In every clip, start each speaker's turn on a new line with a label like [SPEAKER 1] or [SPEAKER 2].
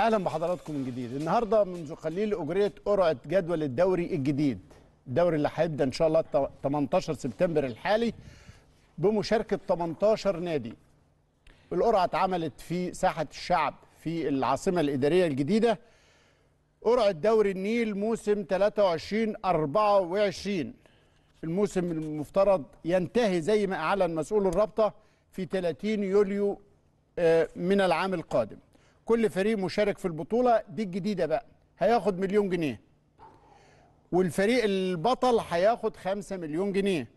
[SPEAKER 1] اهلا بحضراتكم من جديد النهارده منذ قليل اجريت قرعه جدول الدوري الجديد الدوري اللي هيبدا ان شاء الله 18 سبتمبر الحالي بمشاركه 18 نادي القرعه اتعملت في ساحه الشعب في العاصمه الاداريه الجديده قرعه دوري النيل موسم 23 24 الموسم المفترض ينتهي زي ما اعلن مسؤول الرابطه في 30 يوليو آه، من العام القادم كل فريق مشارك في البطوله دي الجديده بقى هياخد مليون جنيه والفريق البطل هياخد 5 مليون جنيه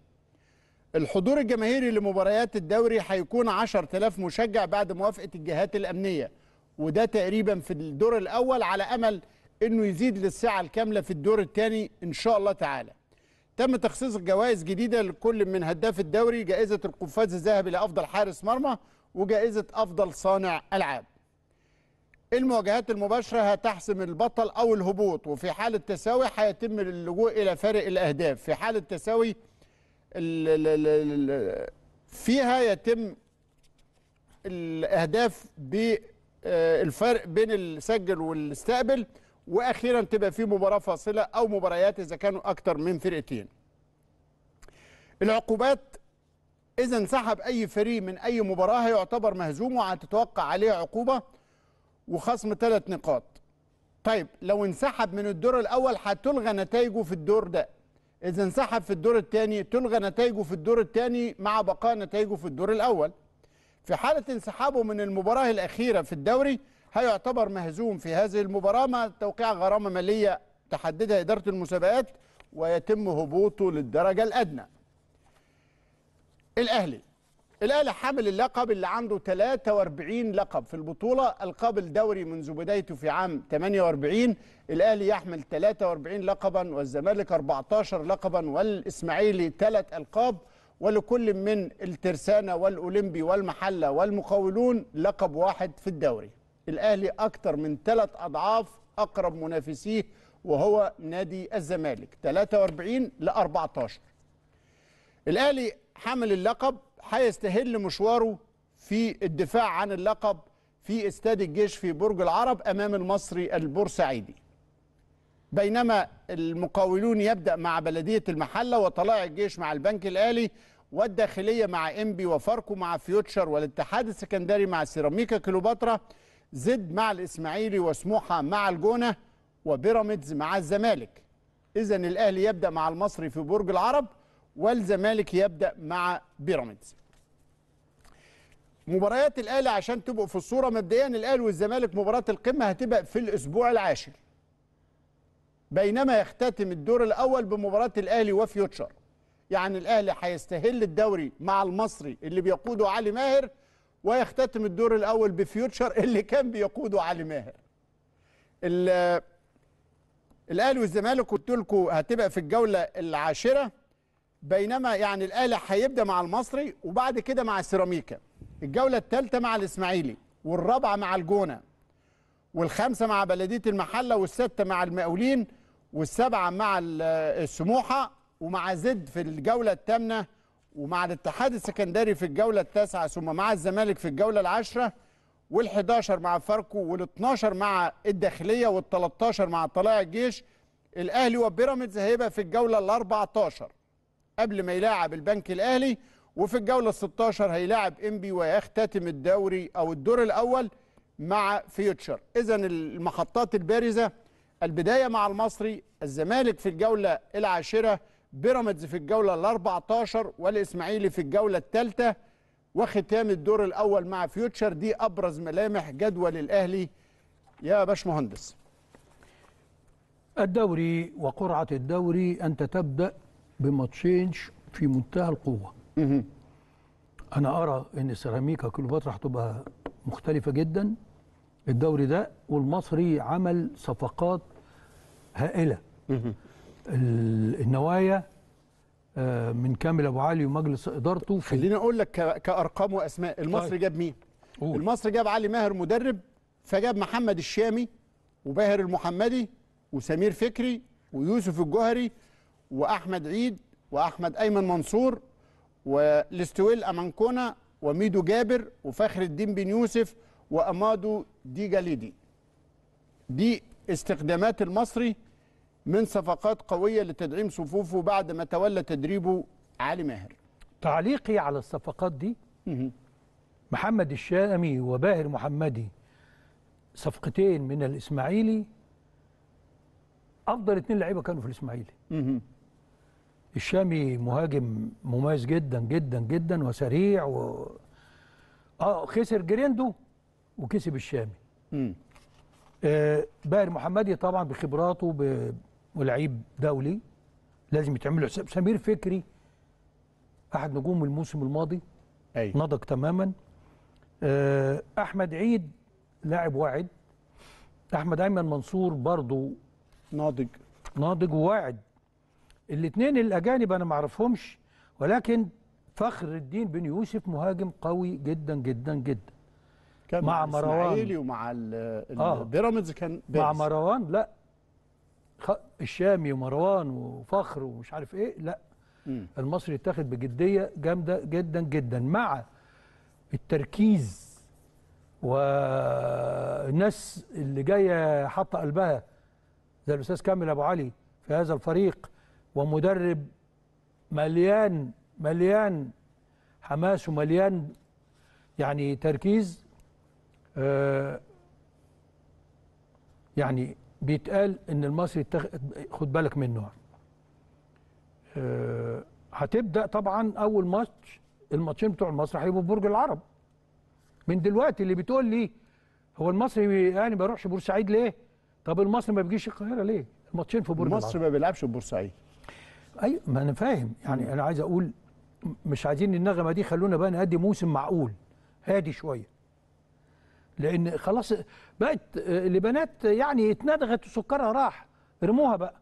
[SPEAKER 1] الحضور الجماهيري لمباريات الدوري هيكون 10000 مشجع بعد موافقه الجهات الامنيه وده تقريبا في الدور الاول على امل انه يزيد للسعه الكامله في الدور الثاني ان شاء الله تعالى تم تخصيص جوائز جديده لكل من هداف الدوري جائزه القفاز الذهبي لافضل حارس مرمى وجائزه افضل صانع العاب المواجهات المباشرة هتحسم البطل أو الهبوط وفي حال التساوي هيتم اللجوء إلى فارق الأهداف في حال التساوي فيها يتم الأهداف بالفرق آه، بين السجل والاستقبل وأخيرا تبقى في مباراة فاصلة أو مباريات إذا كانوا أكتر من فرقتين العقوبات إذا انسحب أي فريق من أي مباراة هيعتبر مهزوم وهتتوقع عليه عقوبة وخصم ثلاث نقاط طيب لو انسحب من الدور الاول هتلغى نتائجه في الدور ده اذا انسحب في الدور الثاني تلغى نتائجه في الدور الثاني مع بقاء نتائجه في الدور الاول في حاله انسحابه من المباراه الاخيره في الدوري هيعتبر مهزوم في هذه المباراه مع توقيع غرامه ماليه تحددها اداره المسابقات ويتم هبوطه للدرجه الادنى الاهلي الاهلي حامل اللقب اللي عنده 43 لقب في البطوله القاب الدوري منذ بدايته في عام 48 الاهلي يحمل 43 لقبا والزمالك 14 لقبا والاسماعيلي ثلاث القاب ولكل من الترسانه والاولمبي والمحله والمقاولون لقب واحد في الدوري الاهلي اكثر من ثلاث اضعاف اقرب منافسيه وهو نادي الزمالك 43 ل 14 الاهلي حامل اللقب هيستهل مشواره في الدفاع عن اللقب في استاد الجيش في برج العرب امام المصري البورسعيدي بينما المقاولون يبدا مع بلديه المحله وطلائع الجيش مع البنك الاهلي والداخليه مع انبي وفاركو مع فيوتشر والاتحاد السكندري مع سيراميكا كليوباترا زد مع الاسماعيلي وسموحه مع الجونه وبيراميدز مع الزمالك اذا الاهلي يبدا مع المصري في برج العرب والزمالك يبدا مع بيراميدز مباريات الاهلي عشان تبقوا في الصوره مبدئيا الاهلي والزمالك مباراه القمه هتبقى في الاسبوع العاشر بينما يختتم الدور الاول بمباراه الاهلي وفيوتشر يعني الاهلي هيستهل الدوري مع المصري اللي بيقوده علي ماهر ويختتم الدور الاول بفيوتشر اللي كان بيقوده علي ماهر الاهلي والزمالك قلت لكم هتبقى في الجوله العاشره بينما يعني الاهلي هيبدا مع المصري وبعد كده مع السيراميكا الجوله الثالثه مع الاسماعيلي والرابعه مع الجونه والخامسه مع بلديه المحله والسته مع المقاولين والسبعه مع السموحه ومع زد في الجوله الثامنه ومع الاتحاد السكندري في الجوله التاسعه ثم مع الزمالك في الجوله العاشره وال11 مع فاركو وال12 مع الداخليه وال13 مع طلائع الجيش الاهلي وبيراميدز هيبقى في الجوله ال14 قبل ما يلاعب البنك الاهلي وفي الجوله ال 16 هيلاعب انبي ويختتم الدوري او الدور الاول مع فيوتشر اذا المحطات البارزه البدايه مع المصري الزمالك في الجوله العاشره بيراميدز في الجوله ال 14 والاسماعيلي في الجوله الثالثه وختام الدور الاول مع فيوتشر دي ابرز ملامح جدول الاهلي يا باشمهندس الدوري وقرعه الدوري
[SPEAKER 2] انت تبدا بماتشين في منتهى القوه انا ارى ان سيراميكا كليوباترا هتبقى مختلفه جدا الدوري ده والمصري عمل صفقات هائله
[SPEAKER 1] النوايا آه، من كامل ابو علي ومجلس ادارته في خليني اقول لك كارقام واسماء المصري طيب. جاب مين قول. المصري جاب علي ماهر مدرب فجاب محمد الشامي وباهر المحمدي وسمير فكري ويوسف الجوهري واحمد عيد واحمد ايمن منصور والاستويل امانكونا وميدو جابر وفخر الدين بن يوسف وامادو دي جاليدي دي استخدامات المصري من صفقات قويه لتدعيم صفوفه بعد ما تولى تدريبه علي ماهر تعليقي على الصفقات
[SPEAKER 2] دي محمد الشامي وباهر محمدي صفقتين من الاسماعيلي افضل اتنين لعيبه كانوا في الاسماعيلي الشامي مهاجم مميز جدا جدا جدا وسريع و... اه خسر جريندو وكسب الشامي امم آه باهر محمدي طبعا بخبراته ب... ولعيب دولي لازم يتعمل له حساب سمير فكري احد نجوم الموسم الماضي أي. نضج تماما آه احمد عيد لاعب واعد احمد ايمن منصور برضه ناضج ناضج وواعد الاثنين الاجانب انا ما اعرفهمش ولكن فخر الدين بن يوسف مهاجم قوي جدا جدا جدا كان مع مروان
[SPEAKER 1] ومع البيراميدز آه كان بيرس. مع مروان
[SPEAKER 2] آه. لا الشامي ومروان وفخر ومش عارف ايه لا م. المصري اتاخد بجديه جامده جدا جدا مع التركيز والناس اللي جايه حاطه قلبها زي الاستاذ كامل ابو علي في هذا الفريق ومدرب مليان مليان حماس ومليان يعني تركيز آه، يعني بيتقال ان المصري خد بالك منه آه، هتبدا طبعا اول ماتش الماتشين بتوع المصري هيبقوا في برج العرب من دلوقتي اللي بتقول لي هو المصري يعني ما بيروحش بورسعيد ليه؟ طب المصري ما بيجيش القاهره ليه؟ الماتشين في برج العرب المصري
[SPEAKER 1] ما بيلعبش في بورسعيد
[SPEAKER 2] ايوه ما انا فاهم يعني انا عايز اقول مش عايزين النغمه دي خلونا بقى نأدي موسم معقول هادي شويه لان خلاص بقت آه، لبنات يعني اتندغت وسكرها راح ارموها بقى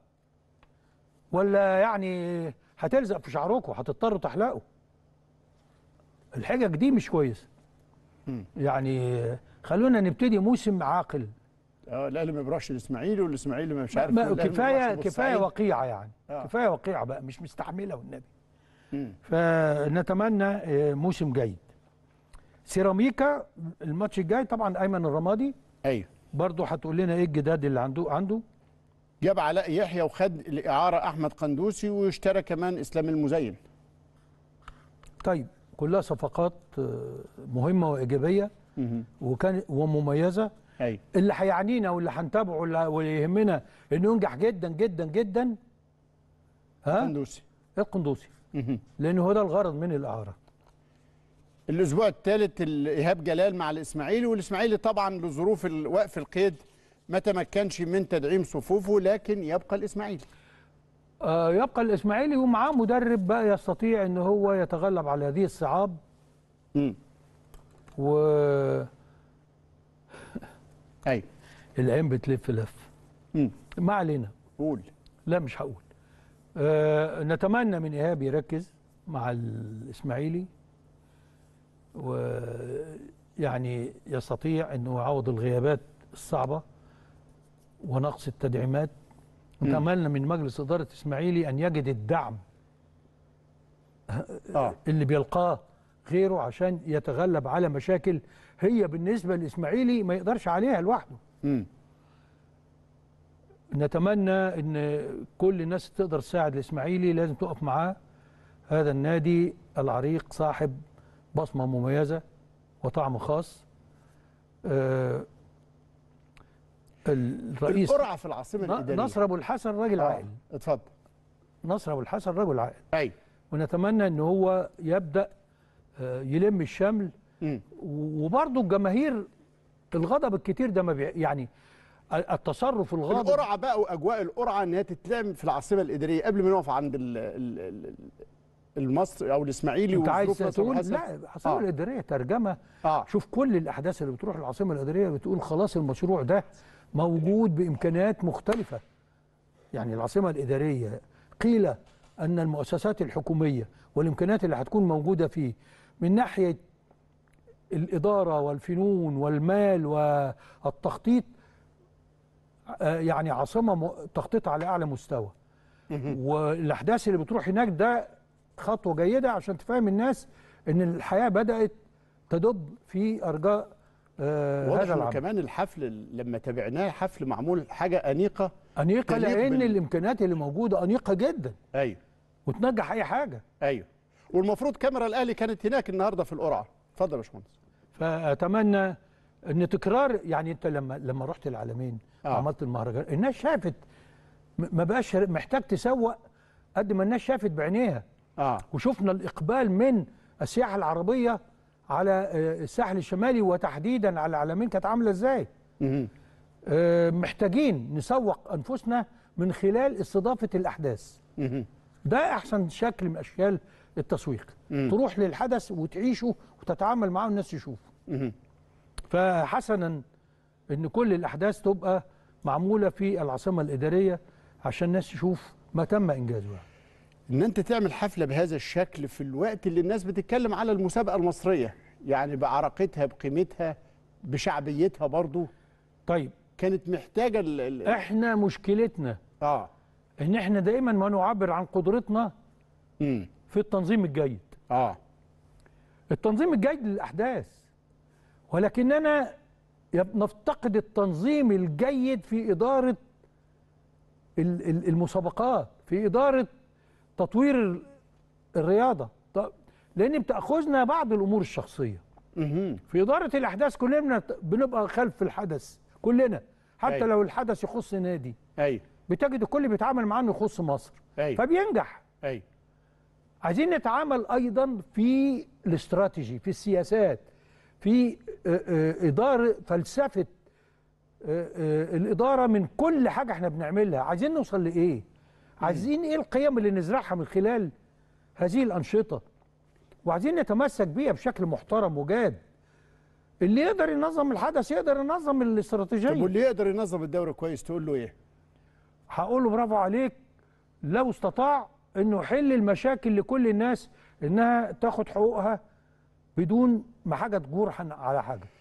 [SPEAKER 2] ولا يعني هتلزق في شعركم هتضطروا تحلقوا الحجج دي مش كويسه يعني خلونا نبتدي موسم عاقل
[SPEAKER 1] اه الاهلي ما بيروحش الاسماعيلي والاسماعيلي مش عارف ما كفايه كفايه وقيعه يعني آه.
[SPEAKER 2] كفايه وقيعه بقى مش مستحمله والنبي فنتمنى آه، موسم جيد سيراميكا الماتش الجاي طبعا ايمن الرمادي ايوه
[SPEAKER 1] برضه هتقول لنا ايه الجداد اللي عنده عنده جاب علاء يحيى وخد الاعاره احمد قندوسي واشترى كمان اسلام المزين طيب
[SPEAKER 2] كلها صفقات آه، مهمه وايجابيه وكان ومميزه أي. اللي هيعنينا واللي هنتابعه واللي يهمنا انه ينجح جدا جدا جدا
[SPEAKER 1] ها القندوسي القندوسي لان هو ده الغرض من الاعاره الاسبوع الثالث الايهاب جلال مع الاسماعيلي والاسماعيلي طبعا لظروف وقف القيد ما تمكنش من تدعيم صفوفه لكن يبقى الاسماعيلي
[SPEAKER 2] آه يبقى الاسماعيلي ومعاه مدرب بقى يستطيع ان هو يتغلب على هذه الصعاب امم و ايوه العين بتلف لف ما علينا قول لا مش هقول آه نتمنى من ايهاب يركز مع الاسماعيلي ويعني يستطيع انه يعوض الغيابات الصعبه ونقص التدعيمات نتمنى من مجلس اداره الاسماعيلي ان يجد الدعم آه. اللي بيلقاه غيره عشان يتغلب على مشاكل هي بالنسبه للاسماعيلي ما يقدرش عليها لوحده نتمنى ان كل الناس تقدر تساعد الاسماعيلي لازم تقف معاه هذا النادي العريق صاحب بصمه مميزه وطعم خاص آه الرئيس القرعه في
[SPEAKER 1] العاصمه الاداريه نصر
[SPEAKER 2] ابو الحسن راجل آه. عاقل اتفضل نصر ابو الحسن رجل عاقل ايوه ونتمنى ان هو يبدا آه، يلم الشمل وبرضه الجماهير الغضب الكتير ده ما يعني التصرف الغاضب
[SPEAKER 1] القرعه بقى واجواء القرعه ان هي تتلعب في العاصمه الاداريه قبل ما نقف عند ال المصري او الاسماعيلي انت عايز تقول لا العاصمه آه.
[SPEAKER 2] الاداريه ترجمه آه. شوف كل الاحداث اللي بتروح العاصمه الاداريه بتقول خلاص المشروع ده موجود بامكانيات مختلفه يعني العاصمه الاداريه قيل ان المؤسسات الحكوميه والامكانيات اللي هتكون موجوده فيه من ناحيه الإدارة والفنون والمال والتخطيط آه، يعني عاصمة تخطيط على أعلى مستوى والأحداث اللي بتروح هناك ده خطوة جيدة عشان تفهم الناس إن الحياة
[SPEAKER 1] بدأت تدب في أرجاء آه هذا العمل كمان الحفل لما تابعناه حفل معمول حاجة أنيقة أنيقة لأن بال... الإمكانيات اللي موجودة أنيقة جدا أيوه وتنجح أي حاجة أيوه والمفروض كاميرا الأهلي كانت هناك النهاردة في القرعة اتفضل يا باشمهندس
[SPEAKER 2] فاتمنى ان تكرار يعني انت لما لما رحت العالمين آه. عملت المهرجان الناس شافت ما بقاش محتاج تسوق قد ما الناس شافت بعينيها آه. وشفنا الاقبال من السياحه العربيه على آه، الساحل الشمالي وتحديدا على العالمين كانت عامله ازاي آه محتاجين نسوق انفسنا من خلال استضافه الاحداث ده احسن شكل من اشكال التسويق مم. تروح للحدث وتعيشه وتتعامل معاه والناس يشوفه فحسنا ان كل الاحداث تبقى معموله في العاصمه الاداريه عشان الناس تشوف ما تم انجازه
[SPEAKER 1] ان انت تعمل حفله بهذا الشكل في الوقت اللي الناس بتتكلم على المسابقه المصريه يعني بعرقتها بقيمتها بشعبيتها برضو طيب كانت محتاجه الـ الـ احنا مشكلتنا اه ان احنا دايما ما
[SPEAKER 2] نعبر عن قدرتنا في التنظيم الجيد اه التنظيم الجيد للاحداث ولكننا نفتقد التنظيم الجيد في اداره المسابقات في اداره تطوير الرياضه لان بتاخذنا بعض الامور الشخصيه في اداره الاحداث كلنا بنبقى خلف الحدث كلنا حتى أي. لو الحدث يخص نادي ايوه بتجد الكل بيتعامل معاه انه يخص مصر أي. فبينجح ايوه عايزين نتعامل ايضا في الاستراتيجي في السياسات في آه، آه، اداره فلسفه آه، الاداره من كل حاجه احنا بنعملها عايزين نوصل لايه عايزين ايه القيم اللي نزرعها من خلال هذه الانشطه وعايزين نتمسك بيها بشكل محترم وجاد اللي يقدر ينظم الحدث يقدر ينظم الاستراتيجيه طب واللي يقدر ينظم الدوري كويس تقول له ايه هقول له برافو عليك لو استطاع انه يحل المشاكل لكل الناس انها تاخد حقوقها بدون ما حاجه تجور على حاجه